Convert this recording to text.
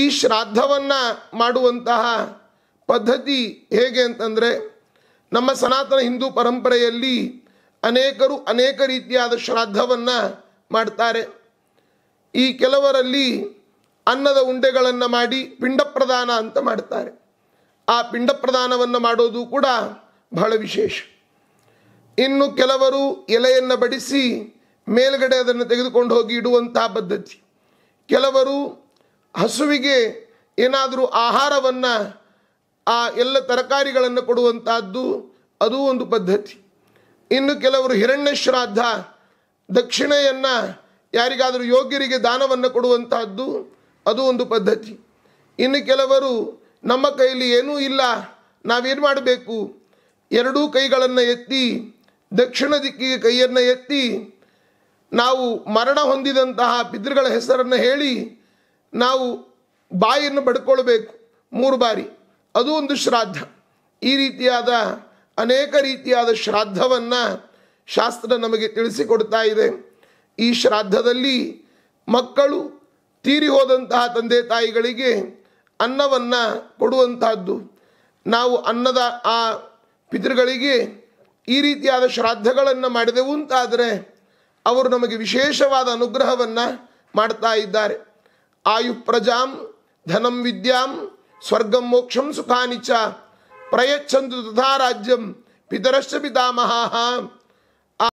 ಈ ಶ್ರಾದ್ದವನ್ನು ಮಾಡುವಂತಹ ಪದ್ಧತಿ ಹೇಗೆ ಅಂತಂದರೆ ನಮ್ಮ ಸನಾತನ ಹಿಂದೂ ಪರಂಪರೆಯಲ್ಲಿ ಅನೇಕರು ಅನೇಕ ರೀತಿಯಾದ ಶ್ರಾದ್ದವನ್ನು ಮಾಡ್ತಾರೆ ಈ ಕೆಲವರಲ್ಲಿ ಅನ್ನದ ಉಂಡೆಗಳನ್ನು ಮಾಡಿ ಪಿಂಡ ಪ್ರದಾನ ಅಂತ ಮಾಡ್ತಾರೆ ಆ ಪಿಂಡ ಪ್ರದಾನವನ್ನು ಮಾಡೋದು ಕೂಡ ಬಹಳ ವಿಶೇಷ ಇನ್ನು ಕೆಲವರು ಎಲೆಯನ್ನು ಬಡಿಸಿ ಮೇಲ್ಗಡೆ ಅದನ್ನು ತೆಗೆದುಕೊಂಡು ಹೋಗಿ ಇಡುವಂತಹ ಪದ್ಧತಿ ಕೆಲವರು ಹಸುವಿಗೆ ಏನಾದರೂ ಆಹಾರವನ್ನು ಆ ಎಲ್ಲ ತರಕಾರಿಗಳನ್ನು ಕೊಡುವಂತಹದ್ದು ಅದು ಒಂದು ಪದ್ಧತಿ ಇನ್ನು ಕೆಲವರು ಹಿರಣ್ಯ ಶ್ರಾದ್ದ ದಕ್ಷಿಣೆಯನ್ನು ಯಾರಿಗಾದರೂ ಯೋಗ್ಯರಿಗೆ ದಾನವನ್ನು ಕೊಡುವಂತಹದ್ದು ಅದು ಒಂದು ಪದ್ಧತಿ ಇನ್ನು ಕೆಲವರು ನಮ್ಮ ಕೈಯಲ್ಲಿ ಏನೂ ಇಲ್ಲ ನಾವೇನು ಮಾಡಬೇಕು ಎರಡೂ ಕೈಗಳನ್ನು ಎತ್ತಿ ದಕ್ಷಿಣ ದಿಕ್ಕಿಗೆ ಕೈಯನ್ನು ಎತ್ತಿ ನಾವು ಮರಣ ಹೊಂದಿದಂತಹ ಪಿತೃಗಳ ಹೆಸರನ್ನು ಹೇಳಿ ನಾವು ಬಾಯಿಯನ್ನು ಬಡ್ಕೊಳ್ಬೇಕು ಮೂರು ಬಾರಿ ಅದು ಒಂದು ಶ್ರಾದ್ದ ಈ ರೀತಿಯಾದ ಅನೇಕ ರೀತಿಯಾದ ಶ್ರಾದ್ದವನ್ನು ಶಾಸ್ತ್ರ ನಮಗೆ ತಿಳಿಸಿಕೊಡ್ತಾ ಇದೆ ಈ ಶ್ರಾದ್ದದಲ್ಲಿ ಮಕ್ಕಳು ತೀರಿ ಹೋದಂತಹ ತಂದೆ ತಾಯಿಗಳಿಗೆ ಅನ್ನವನ್ನು ಕೊಡುವಂತಹದ್ದು ನಾವು ಅನ್ನದ ಆ ಪಿತೃಗಳಿಗೆ ಈ ರೀತಿಯಾದ ಶ್ರಾದ್ದಗಳನ್ನು ಮಾಡಿದೆವು ಅಂತಾದರೆ ಅವರು ನಮಗೆ ವಿಶೇಷವಾದ ಅನುಗ್ರಹವನ್ನು ಮಾಡ್ತಾ ಇದ್ದಾರೆ आयु प्रजा धनम विद्या स्वर्गम मोक्षम सुखा च प्रय्छन तथा राज्यम पितरश पितामहाः